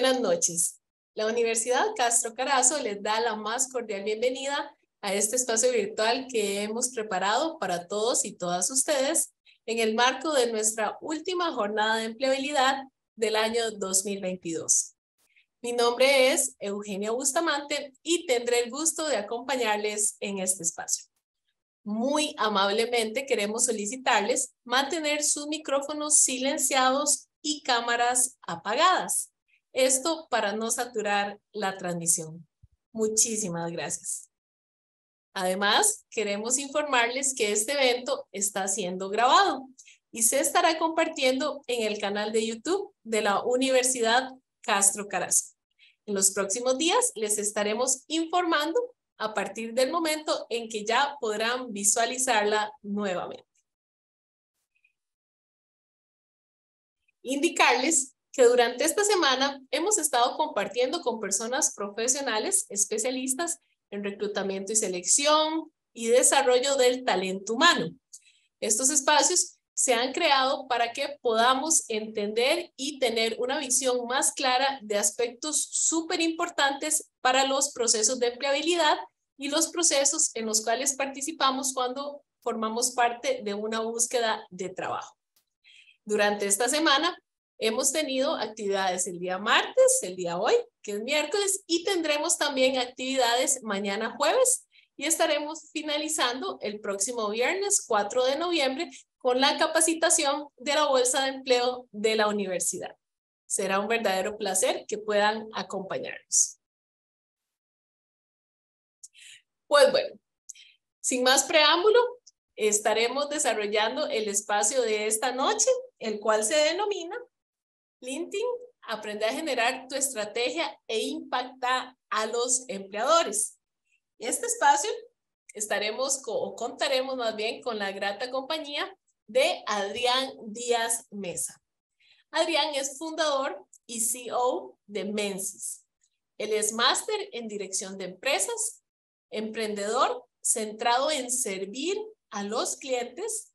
Buenas noches. La Universidad Castro Carazo les da la más cordial bienvenida a este espacio virtual que hemos preparado para todos y todas ustedes en el marco de nuestra última jornada de empleabilidad del año 2022. Mi nombre es Eugenia Bustamante y tendré el gusto de acompañarles en este espacio. Muy amablemente queremos solicitarles mantener sus micrófonos silenciados y cámaras apagadas. Esto para no saturar la transmisión. Muchísimas gracias. Además, queremos informarles que este evento está siendo grabado y se estará compartiendo en el canal de YouTube de la Universidad Castro Carazo. En los próximos días les estaremos informando a partir del momento en que ya podrán visualizarla nuevamente. Indicarles durante esta semana hemos estado compartiendo con personas profesionales especialistas en reclutamiento y selección y desarrollo del talento humano. Estos espacios se han creado para que podamos entender y tener una visión más clara de aspectos súper importantes para los procesos de empleabilidad y los procesos en los cuales participamos cuando formamos parte de una búsqueda de trabajo. Durante esta semana Hemos tenido actividades el día martes, el día hoy, que es miércoles, y tendremos también actividades mañana jueves y estaremos finalizando el próximo viernes 4 de noviembre con la capacitación de la Bolsa de Empleo de la Universidad. Será un verdadero placer que puedan acompañarnos. Pues bueno, sin más preámbulo, estaremos desarrollando el espacio de esta noche, el cual se denomina LinkedIn, aprende a generar tu estrategia e impacta a los empleadores. En este espacio estaremos o contaremos más bien con la grata compañía de Adrián Díaz Mesa. Adrián es fundador y CEO de Mensis. Él es máster en dirección de empresas, emprendedor centrado en servir a los clientes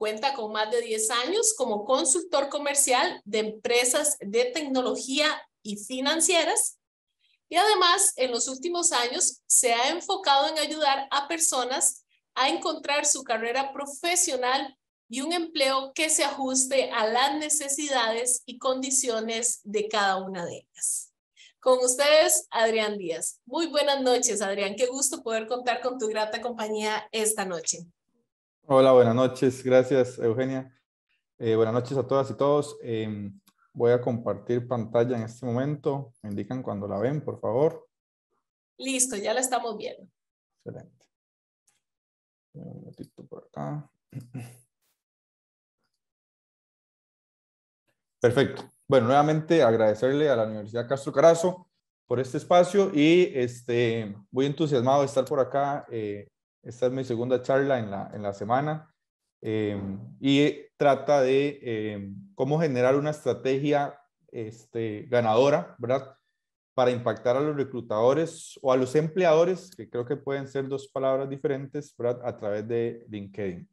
Cuenta con más de 10 años como consultor comercial de empresas de tecnología y financieras. Y además, en los últimos años, se ha enfocado en ayudar a personas a encontrar su carrera profesional y un empleo que se ajuste a las necesidades y condiciones de cada una de ellas. Con ustedes, Adrián Díaz. Muy buenas noches, Adrián. Qué gusto poder contar con tu grata compañía esta noche. Hola, buenas noches. Gracias, Eugenia. Eh, buenas noches a todas y todos. Em, voy a compartir pantalla en este momento. Me indican cuando la ven, por favor. Listo, ya la estamos viendo. Excelente. Un minutito por acá. Perfecto. Bueno, nuevamente agradecerle a la Universidad Castro Carazo por este espacio y este, muy entusiasmado de estar por acá eh, esta es mi segunda charla en la, en la semana em, y trata de em, cómo generar una estrategia este, ganadora, ¿verdad? Para impactar a los reclutadores o a los empleadores, que creo que pueden ser dos palabras diferentes, ¿verdad? A través de LinkedIn.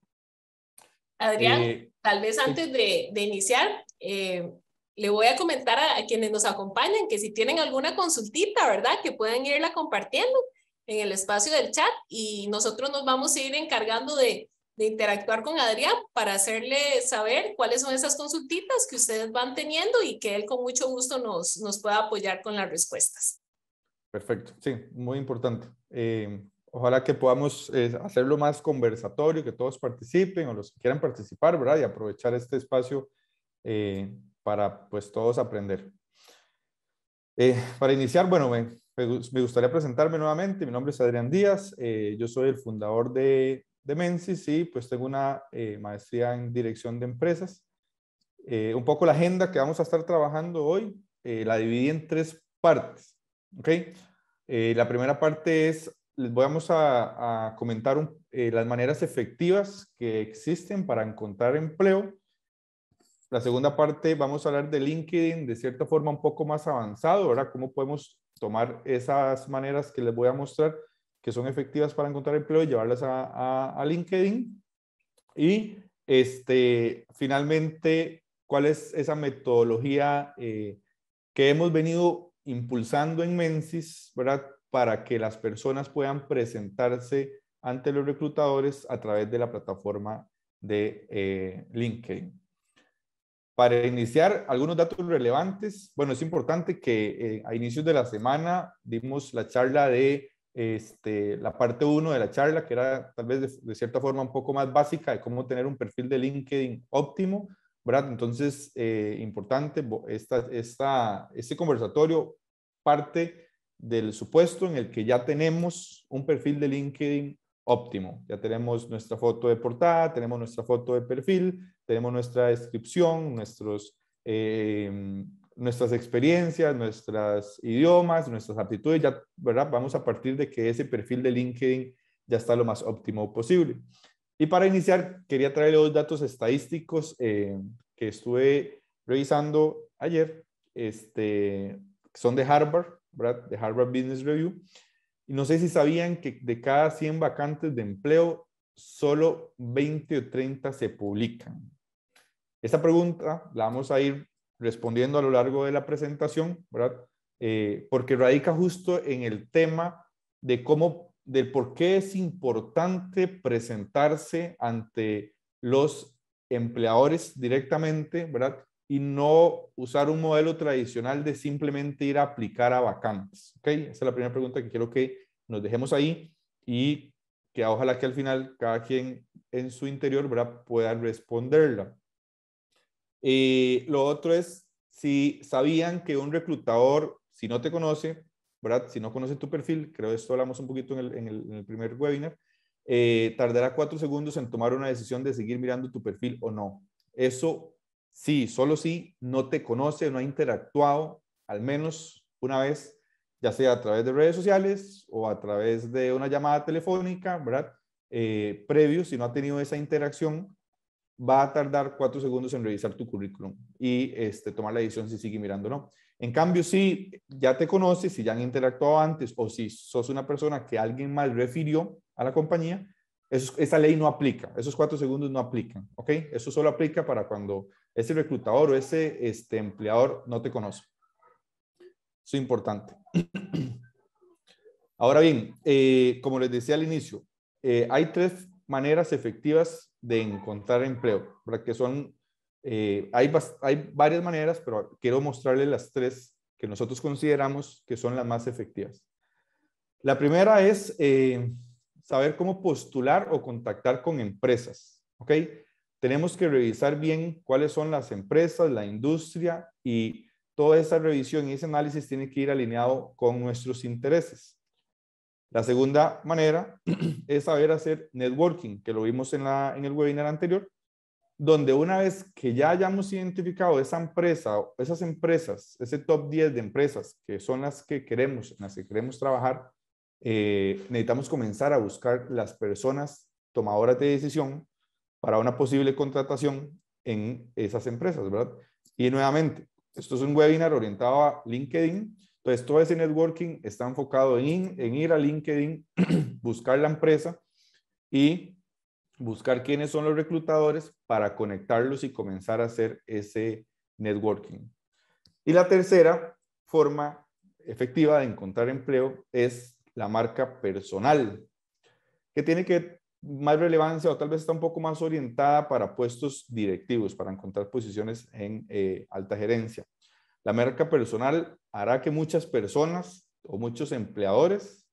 Adrián, eh, tal vez antes de, de iniciar, eh, le voy a comentar a, quienes nos acompañan que si tienen alguna consultita, ¿verdad? Que pueden irla compartiendo en el espacio del chat y nosotros nos vamos a ir encargando de, interactuar con Adrián para hacerle saber cuáles son esas consultitas que ustedes van teniendo y que él con mucho gusto nos, nos pueda apoyar con las respuestas. Perfecto, sí, muy importante. Eh, ojalá que podamos eh, hacerlo más conversatorio, que todos participen o los que quieran participar, ¿verdad? Y aprovechar este espacio eh, para pues todos aprender. para iniciar, bueno, ven, me gustaría presentarme nuevamente. Mi nombre es Adrián Díaz, eh, yo soy el fundador de, de Mensis y pues tengo una eh, maestría en dirección de empresas. Eh, un poco la agenda que vamos a estar trabajando hoy la dividí en tres partes. ¿okay? la primera parte es, les vamos a, comentar las maneras efectivas que existen para encontrar empleo. La segunda parte vamos a hablar de LinkedIn de cierta forma un poco más avanzado, ¿verdad? Cómo podemos tomar esas maneras que les voy a mostrar que son efectivas para encontrar empleo y llevarlas a, LinkedIn. Y este, finalmente, ¿cuál es esa metodología eh, que hemos venido impulsando en Mensis, ¿verdad? Para que las personas puedan presentarse ante los reclutadores a través de la plataforma de eh, LinkedIn. Para iniciar, algunos datos relevantes. Bueno, es importante que eh, a inicios de la semana dimos la charla de este, la parte 1 de la charla, que era tal vez de, cierta forma un poco más básica de cómo tener un perfil de LinkedIn óptimo, ¿verdad? Entonces, eh, importante, esta, este conversatorio parte del supuesto en el que ya tenemos un perfil de LinkedIn óptimo. Ya tenemos nuestra foto de portada, tenemos nuestra foto de perfil, tenemos nuestra descripción, nuestros, em, nuestras experiencias, nuestros idiomas, nuestras aptitudes, ya, ¿verdad? Vamos a partir de que ese perfil de LinkedIn ya está lo más óptimo posible. Y para iniciar, quería traer dos datos estadísticos em, que estuve revisando ayer. Este, son de Harvard, de Harvard Business Review. Y no sé si sabían que de cada 100 vacantes de empleo, solo 20 o 30 se publican. Esta pregunta la vamos a ir respondiendo a lo largo de la presentación, ¿verdad? Eh, porque radica justo en el tema de cómo, del por qué es importante presentarse ante los empleadores directamente, ¿verdad? Y no usar un modelo tradicional de simplemente ir a aplicar a vacantes, ¿ok? Esa es la primera pregunta que quiero que nos dejemos ahí y que ojalá que al final cada quien en su interior ¿verdad? pueda responderla. Y eh, lo otro es si sabían que un reclutador, si no te conoce, ¿verdad? Si no conoce tu perfil, creo esto hablamos un poquito en el, primer webinar, eh, tardará cuatro segundos en tomar una decisión de seguir mirando tu perfil o no. Eso sí, solo si no te conoce, no ha interactuado al menos una vez, ya sea a través de redes sociales o a través de una llamada telefónica, ¿verdad? Eh, previo, si no ha tenido esa interacción, va a tardar cuatro segundos en revisar tu currículum y este, tomar la decisión si sigue mirando no. En cambio, si ya te conoces, si ya han interactuado antes o si sos una persona que alguien mal refirió a la compañía, esa ley no aplica, esos cuatro segundos no aplican, ¿ok? Eso solo aplica para cuando ese reclutador o ese este, empleador no te conoce. Eso es importante. Ahora bien, eh, como les decía al inicio, eh, hay tres maneras efectivas de encontrar empleo, que son, eh, hay, hay varias maneras, pero quiero mostrarles las tres que nosotros consideramos que son las más efectivas. La primera es eh, saber cómo postular o contactar con empresas. ¿ok? Tenemos que revisar bien cuáles son las empresas, la industria y toda esa revisión y ese análisis tiene que ir alineado con nuestros intereses. La segunda manera es saber hacer networking, que lo vimos en, el webinar anterior, donde una vez que ya hayamos identificado esa empresa, esas empresas, ese top 10 de empresas que son las que queremos, las que queremos trabajar, eh, necesitamos comenzar a buscar las personas tomadoras de decisión para una posible contratación en esas empresas, ¿verdad? Y nuevamente, esto es un webinar orientado a LinkedIn, entonces, todo ese networking está enfocado en, en ir a LinkedIn, buscar la empresa y buscar quiénes son los reclutadores para conectarlos y comenzar a hacer ese networking. Y la tercera forma efectiva de encontrar empleo es la marca personal, que tiene que más relevancia o tal vez está un poco más orientada para puestos directivos, para encontrar posiciones en eh, alta gerencia. La marca personal hará que muchas personas o muchos empleadores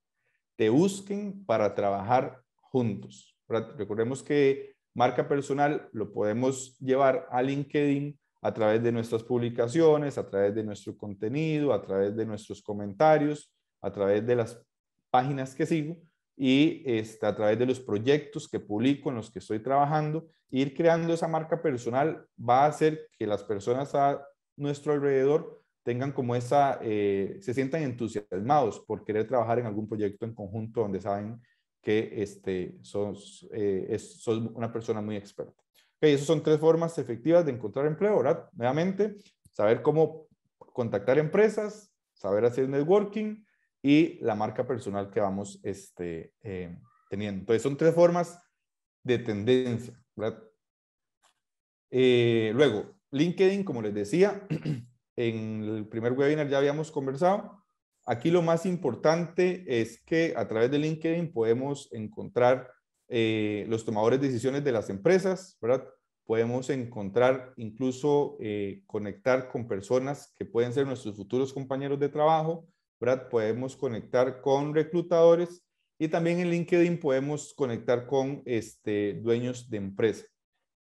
te busquen para trabajar juntos. Recordemos que marca personal lo podemos llevar a LinkedIn a través de nuestras publicaciones, a través de nuestro contenido, a través de nuestros comentarios, a través de las páginas que sigo y este, a través de los proyectos que publico en los que estoy trabajando, ir creando esa marca personal va a hacer que las personas a nuestro alrededor tengan como esa, eh, se sientan entusiasmados por querer trabajar en algún proyecto en conjunto donde saben que este, eh, sos, una persona muy experta. Okay, esas son tres formas efectivas de encontrar empleo, ¿verdad? Nuevamente, saber cómo contactar empresas, saber hacer networking y la marca personal que vamos este, eh, teniendo. Entonces, son tres formas de tendencia, ¿verdad? luego, LinkedIn, como les decía, en el primer webinar ya habíamos conversado. Aquí lo más importante es que a través de LinkedIn podemos encontrar eh, los tomadores de decisiones de las empresas, ¿verdad? Podemos encontrar, incluso eh, conectar con personas que pueden ser nuestros futuros compañeros de trabajo, ¿verdad? Podemos conectar con reclutadores y también en LinkedIn podemos conectar con este, dueños de empresa.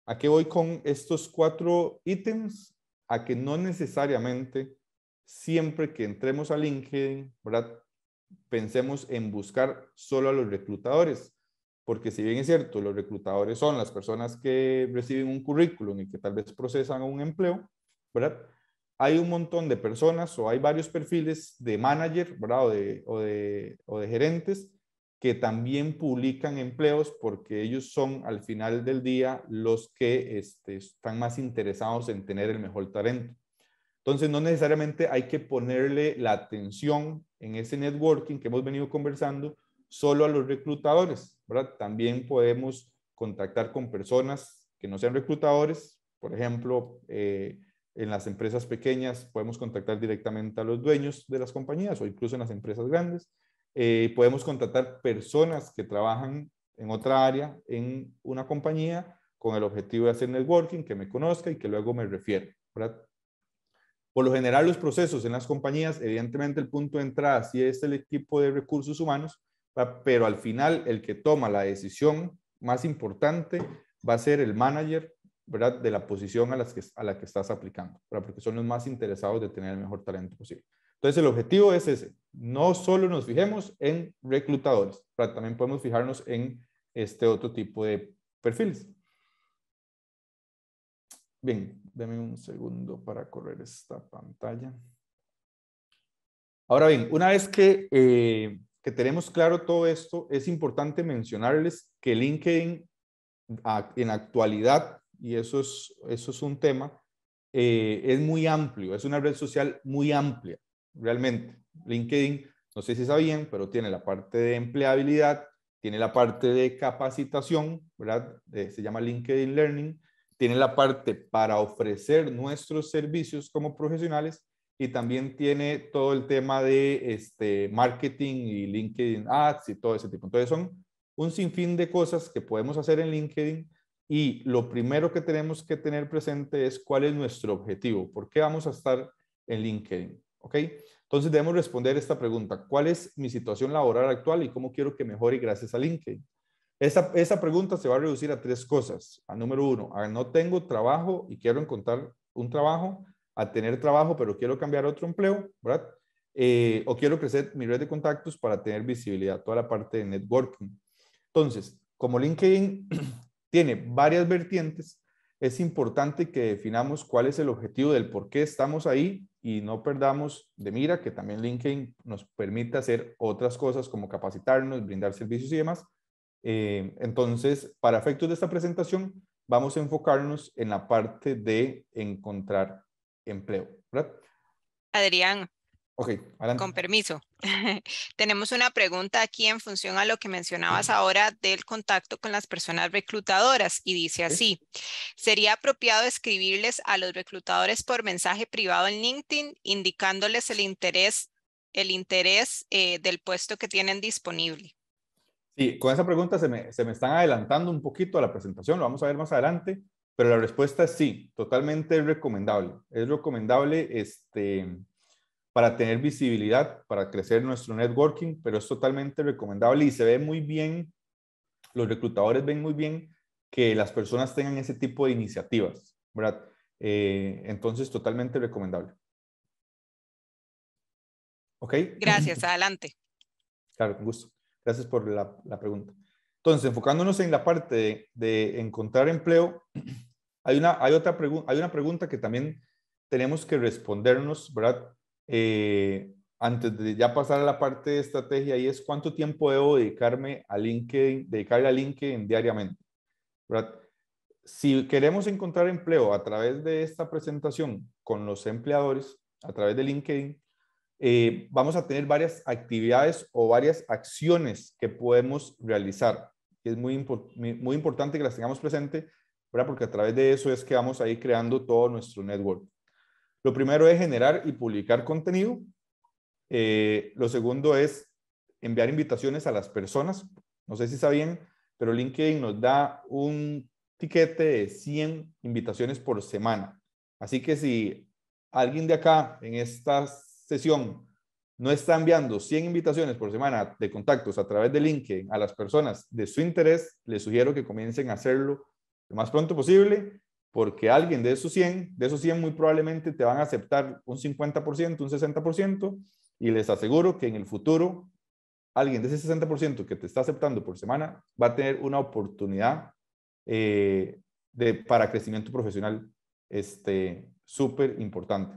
¿A qué voy con estos cuatro ítems? a que no necesariamente siempre que entremos a LinkedIn, pensemos en buscar solo a los reclutadores, porque si bien es cierto, los reclutadores son las personas que reciben un currículum y que tal vez procesan un empleo, ¿verdad? Hay un montón de personas o hay varios perfiles de manager, o de, o de gerentes que también publican empleos porque ellos son al final del día los que este, están más interesados en tener el mejor talento. Entonces, no necesariamente hay que ponerle la atención en ese networking que hemos venido conversando solo a los reclutadores, ¿verdad? También podemos contactar con personas que no sean reclutadores, por ejemplo, eh, en las empresas pequeñas podemos contactar directamente a los dueños de las compañías o incluso en las empresas grandes. Eh, podemos contratar personas que trabajan en otra área, en una compañía, con el objetivo de hacer networking, que me conozca y que luego me refiera. Por lo general, los procesos en las compañías, evidentemente el punto de entrada sí es el equipo de recursos humanos, pero al final el que toma la decisión más importante va a ser el manager de la posición a, a la que estás aplicando, porque son los más interesados de tener el mejor talento posible. Entonces el objetivo es ese. No solo nos fijemos en reclutadores, pero también podemos fijarnos en este otro tipo de perfiles. Bien, denme un segundo para correr esta pantalla. Ahora bien, una vez que, eh, que tenemos claro todo esto, es importante mencionarles que LinkedIn en actualidad, y eso es, eso es un tema, eh, es muy amplio, es una red social muy amplia realmente. LinkedIn, no sé si sabían, pero tiene la parte de empleabilidad, tiene la parte de capacitación, ¿verdad? Eh, se llama LinkedIn Learning, tiene la parte para ofrecer nuestros servicios como profesionales y también tiene todo el tema de este, marketing y LinkedIn Ads y todo ese tipo. Entonces son un sinfín de cosas que podemos hacer en LinkedIn y lo primero que tenemos que tener presente es cuál es nuestro objetivo, por qué vamos a estar en LinkedIn. ¿Ok? Entonces debemos responder esta pregunta. ¿Cuál es mi situación laboral actual y cómo quiero que mejore gracias a LinkedIn? Esa, pregunta se va a reducir a tres cosas. A número uno, no tengo trabajo y quiero encontrar un trabajo, a tener trabajo pero quiero cambiar otro empleo, ¿verdad? Eh, o quiero crecer mi red de contactos para tener visibilidad, toda la parte de networking. Entonces, como LinkedIn tiene varias vertientes, es importante que definamos cuál es el objetivo del por qué estamos ahí y no perdamos de mira que también LinkedIn nos permite hacer otras cosas como capacitarnos, brindar servicios y demás. Eh, entonces, para efectos de esta presentación, vamos a enfocarnos en la parte de encontrar empleo. Adrián, Ok, adelante. Con permiso. Tenemos una pregunta aquí en función a lo que mencionabas ahora del contacto con las personas reclutadoras y dice así, ¿sería apropiado escribirles a los reclutadores por mensaje privado en LinkedIn indicándoles el interés, el interés eh, del puesto que tienen disponible? Sí, con esa pregunta se me, se me están adelantando un poquito a la presentación, lo vamos a ver más adelante, pero la respuesta es sí, totalmente recomendable. Es recomendable este para tener visibilidad, para crecer nuestro networking, pero es totalmente recomendable y se ve muy bien, los reclutadores ven muy bien que las personas tengan ese tipo de iniciativas, ¿verdad? Eh, entonces, totalmente recomendable. ¿Ok? Gracias, adelante. Claro, con gusto. Gracias por la, pregunta. Entonces, enfocándonos en la parte de, encontrar empleo, hay una, hay, otra hay una pregunta que también tenemos que respondernos, ¿verdad? Eh, antes de ya pasar a la parte de estrategia, y es cuánto tiempo debo dedicarme a LinkedIn, dedicarle a LinkedIn diariamente. Si queremos encontrar empleo a través de esta presentación con los empleadores, a través de LinkedIn, eh, vamos a tener varias actividades o varias acciones que podemos realizar. Es muy, muy importante que las tengamos presente, porque a través de eso es que vamos a ir creando todo nuestro network. Lo primero es generar y publicar contenido. Eh, lo segundo es enviar invitaciones a las personas. No sé si sabían, pero LinkedIn nos da un tiquete de 100 invitaciones por semana. Así que si alguien de acá en esta sesión no está enviando 100 invitaciones por semana de contactos a través de LinkedIn a las personas de su interés, les sugiero que comiencen a hacerlo lo más pronto posible porque alguien de esos 100, de esos 100 muy probablemente te van a aceptar un 50%, un 60%, y les aseguro que en el futuro alguien de ese 60% que te está aceptando por semana va a tener una oportunidad eh, de, para crecimiento profesional este, súper importante.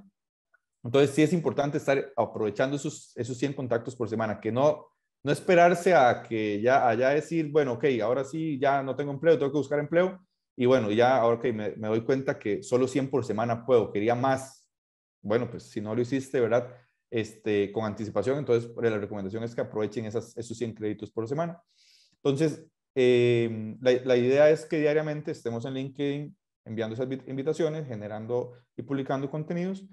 Entonces sí es importante estar aprovechando esos, esos 100 contactos por semana, que no, no esperarse a que ya haya decir, bueno, ok, ahora sí ya no tengo empleo, tengo que buscar empleo, y bueno, ya ahora que me, doy cuenta que solo 100 por semana puedo, quería más. Bueno, pues si no lo hiciste, ¿verdad? Este, con anticipación, entonces la recomendación es que aprovechen esos 100 créditos por semana. Entonces, em, la, idea es que diariamente estemos en LinkedIn enviando esas invitaciones, generando y publicando contenidos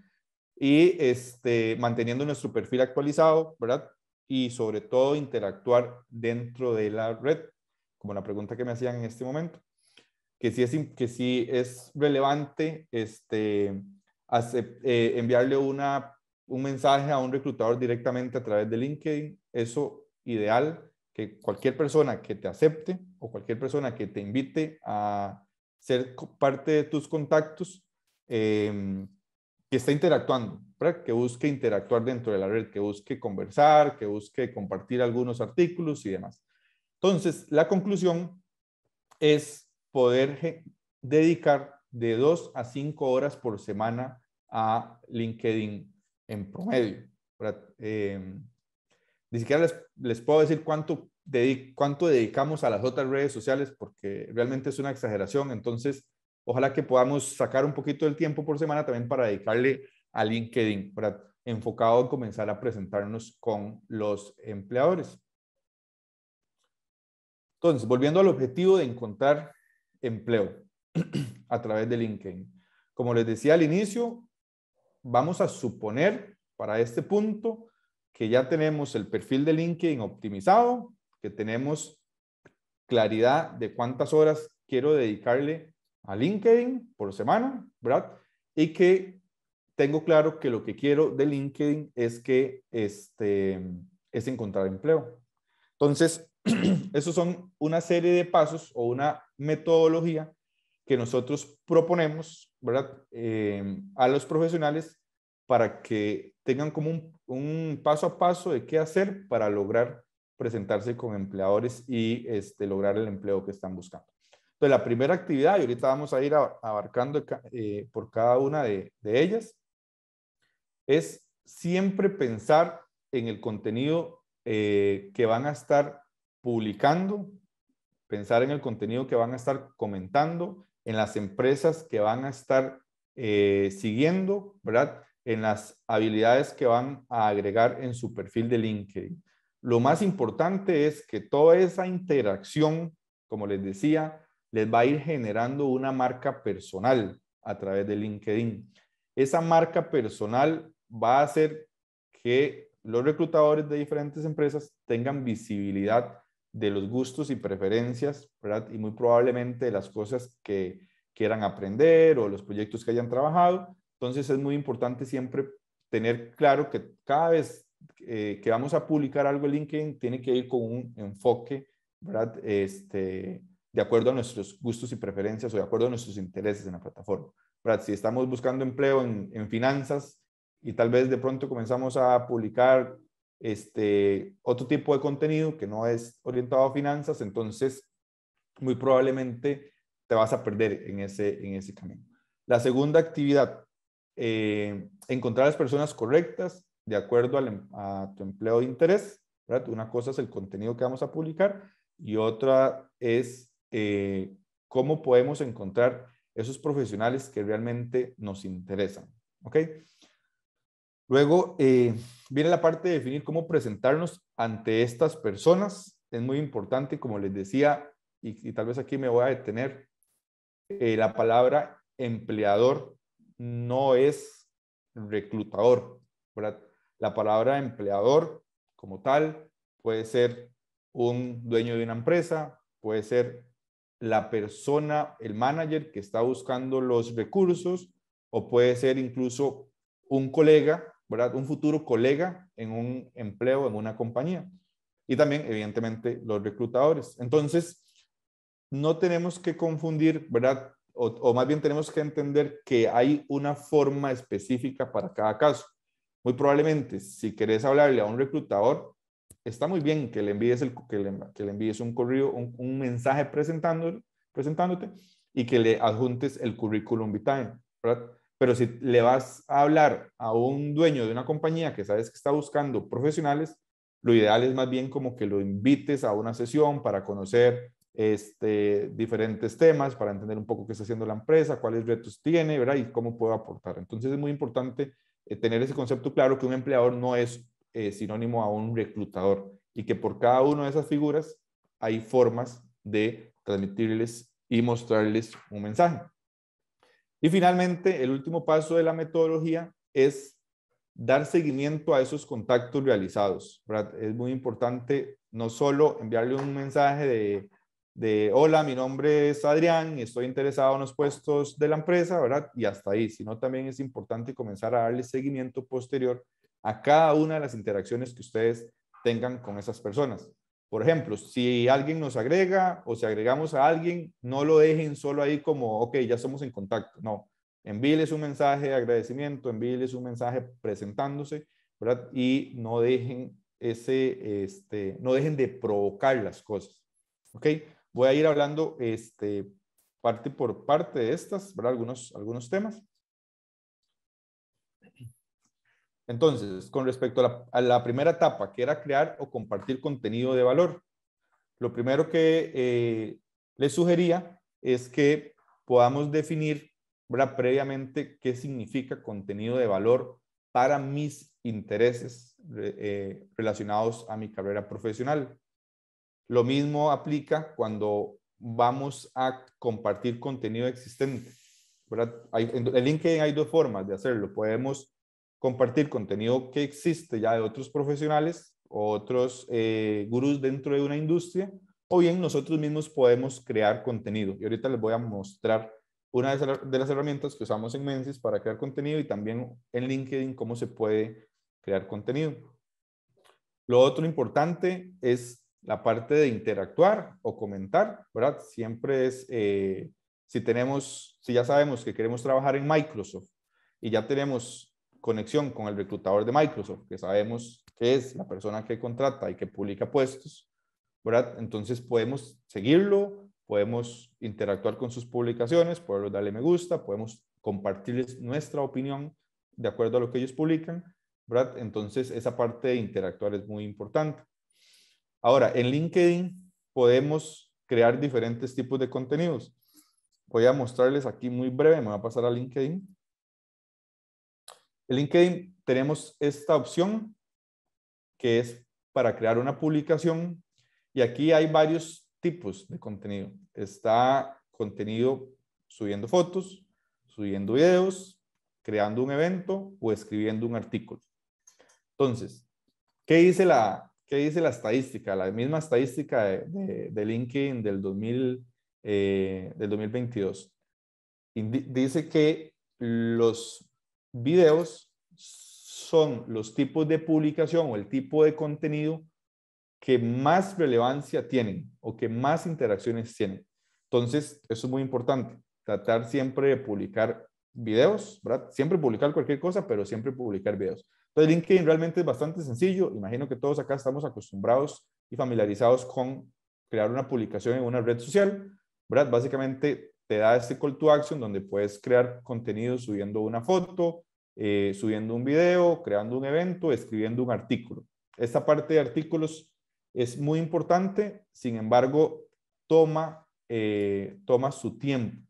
y este, manteniendo nuestro perfil actualizado, ¿verdad? Y sobre todo interactuar dentro de la red, como la pregunta que me hacían en este momento que sí es, que sí es relevante este, eh, enviarle una, un mensaje a un reclutador directamente a través de LinkedIn. Eso ideal, que cualquier persona que te acepte o cualquier persona que te invite a ser parte de tus contactos, em, que esté interactuando, que busque interactuar dentro de la red, que busque conversar, que busque compartir algunos artículos y demás. Entonces, la conclusión es poder eh, dedicar de dos a cinco horas por semana a LinkedIn en promedio. Em, ni siquiera les, les, puedo decir cuánto, cuánto dedicamos a las otras redes sociales porque realmente es una exageración. Entonces, ojalá que podamos sacar un poquito del tiempo por semana también para dedicarle a LinkedIn, enfocado en comenzar a presentarnos con los empleadores. Entonces, volviendo al objetivo de encontrar empleo a través de LinkedIn. Como les decía al inicio, vamos a suponer para este punto que ya tenemos el perfil de LinkedIn optimizado, que tenemos claridad de cuántas horas quiero dedicarle a LinkedIn por semana, ¿verdad? Y que tengo claro que lo que quiero de LinkedIn es que este es encontrar empleo. Entonces, esos son una serie de pasos o una metodología que nosotros proponemos ¿verdad? Em, a los profesionales para que tengan como un, un, paso a paso de qué hacer para lograr presentarse con empleadores y este, lograr el empleo que están buscando. Entonces, la primera actividad, y ahorita vamos a ir abarcando eh, por cada una de, ellas, es siempre pensar en el contenido eh, que van a estar publicando, pensar en el contenido que van a estar comentando, en las empresas que van a estar eh, siguiendo, ¿verdad? En las habilidades que van a agregar en su perfil de LinkedIn. Lo más importante es que toda esa interacción, como les decía, les va a ir generando una marca personal a través de LinkedIn. Esa marca personal va a hacer que los reclutadores de diferentes empresas tengan visibilidad de los gustos y preferencias, ¿verdad? Y muy probablemente las cosas que quieran aprender o los proyectos que hayan trabajado. Entonces es muy importante siempre tener claro que cada vez eh, que vamos a publicar algo en LinkedIn tiene que ir con un enfoque, ¿verdad? Este, de acuerdo a nuestros gustos y preferencias o de acuerdo a nuestros intereses en la plataforma. ¿verdad? Si estamos buscando empleo en, en finanzas y tal vez de pronto comenzamos a publicar este, otro tipo de contenido que no es orientado a finanzas, entonces muy probablemente te vas a perder en ese, en ese camino. La segunda actividad, eh, encontrar las personas correctas de acuerdo em, a tu empleo de interés. ¿verdad? Una cosa es el contenido que vamos a publicar y otra es eh, cómo podemos encontrar esos profesionales que realmente nos interesan. ¿Ok? Luego, eh, viene la parte de definir cómo presentarnos ante estas personas. Es muy importante, como les decía, y, tal vez aquí me voy a detener, eh, la palabra empleador no es reclutador, La palabra empleador como tal puede ser un dueño de una empresa, puede ser la persona, el manager que está buscando los recursos, o puede ser incluso un colega ¿verdad? Un futuro colega en un empleo, en una compañía. Y también, evidentemente, los reclutadores. Entonces, no tenemos que confundir, ¿verdad? O, más bien tenemos que entender que hay una forma específica para cada caso. Muy probablemente, si querés hablarle a un reclutador, está muy bien que le envíes, el, que le, envíes un correo, un, un mensaje presentándote y que le adjuntes el currículum vitae, ¿verdad? Pero si le vas a hablar a un dueño de una compañía que sabes que está buscando profesionales, lo ideal es más bien como que lo invites a una sesión para conocer este, diferentes temas, para entender un poco qué está haciendo la empresa, cuáles retos tiene, ¿verdad? Y cómo puedo aportar. Entonces es muy importante eh, tener ese concepto claro que un empleador no es eh, sinónimo a un reclutador y que por cada una de esas figuras hay formas de transmitirles y mostrarles un mensaje. Y finalmente, el último paso de la metodología es dar seguimiento a esos contactos realizados. Es muy importante no solo enviarle un mensaje de, hola, mi nombre es Adrián, estoy interesado en los puestos de la empresa, ¿verdad? Y hasta ahí, sino también es importante comenzar a darle seguimiento posterior a cada una de las interacciones que ustedes tengan con esas personas. Por ejemplo, si alguien nos agrega o si agregamos a alguien, no lo dejen solo ahí como, ok, ya estamos en contacto. No, envíeles un mensaje de agradecimiento, envíeles un mensaje presentándose, ¿verdad? Y no dejen ese, este, no dejen de provocar las cosas, ¿ok? Voy a ir hablando, este, parte por parte de estas, ¿verdad? Algunos, algunos temas. Entonces, con respecto a la, primera etapa, que era crear o compartir contenido de valor, lo primero que eh, les sugería es que podamos definir previamente qué significa contenido de valor para mis intereses eh, relacionados a mi carrera profesional. Lo mismo aplica cuando vamos a compartir contenido existente. en LinkedIn hay dos formas de hacerlo. Podemos compartir contenido que existe ya de otros profesionales o otros eh, gurús dentro de una industria, o bien nosotros mismos podemos crear contenido. Y ahorita les voy a mostrar una de las herramientas que usamos en Mensis para crear contenido y también en LinkedIn cómo se puede crear contenido. Lo otro importante es la parte de interactuar o comentar, ¿verdad? Siempre es, eh, si tenemos, si ya sabemos que queremos trabajar en Microsoft y ya tenemos conexión con el reclutador de Microsoft, que sabemos que es la persona que contrata y que publica puestos, ¿verdad? Entonces podemos seguirlo, podemos interactuar con sus publicaciones, podemos darle me gusta, podemos compartirles nuestra opinión de acuerdo a lo que ellos publican, ¿verdad? Entonces esa parte de interactuar es muy importante. Ahora, en LinkedIn podemos crear diferentes tipos de contenidos. Voy a mostrarles aquí muy breve, me voy a pasar a LinkedIn en LinkedIn tenemos esta opción que es para crear una publicación y aquí hay varios tipos de contenido. Está contenido subiendo fotos, subiendo videos, creando un evento o escribiendo un artículo. Entonces, ¿qué dice la, qué dice la estadística? La misma estadística de, LinkedIn del, 2000, eh, del 2022. dice que los videos son los tipos de publicación o el tipo de contenido que más relevancia tienen o que más interacciones tienen. Entonces, eso es muy importante, tratar siempre de publicar videos, ¿verdad? Siempre publicar cualquier cosa, pero siempre publicar videos. Entonces, LinkedIn realmente es bastante sencillo. Imagino que todos acá estamos acostumbrados y familiarizados con crear una publicación en una red social, ¿verdad? Básicamente te da este call to action donde puedes crear contenido subiendo una foto, eh, subiendo un video, creando un evento, escribiendo un artículo. Esta parte de artículos es muy importante, sin embargo, toma, eh, toma su tiempo.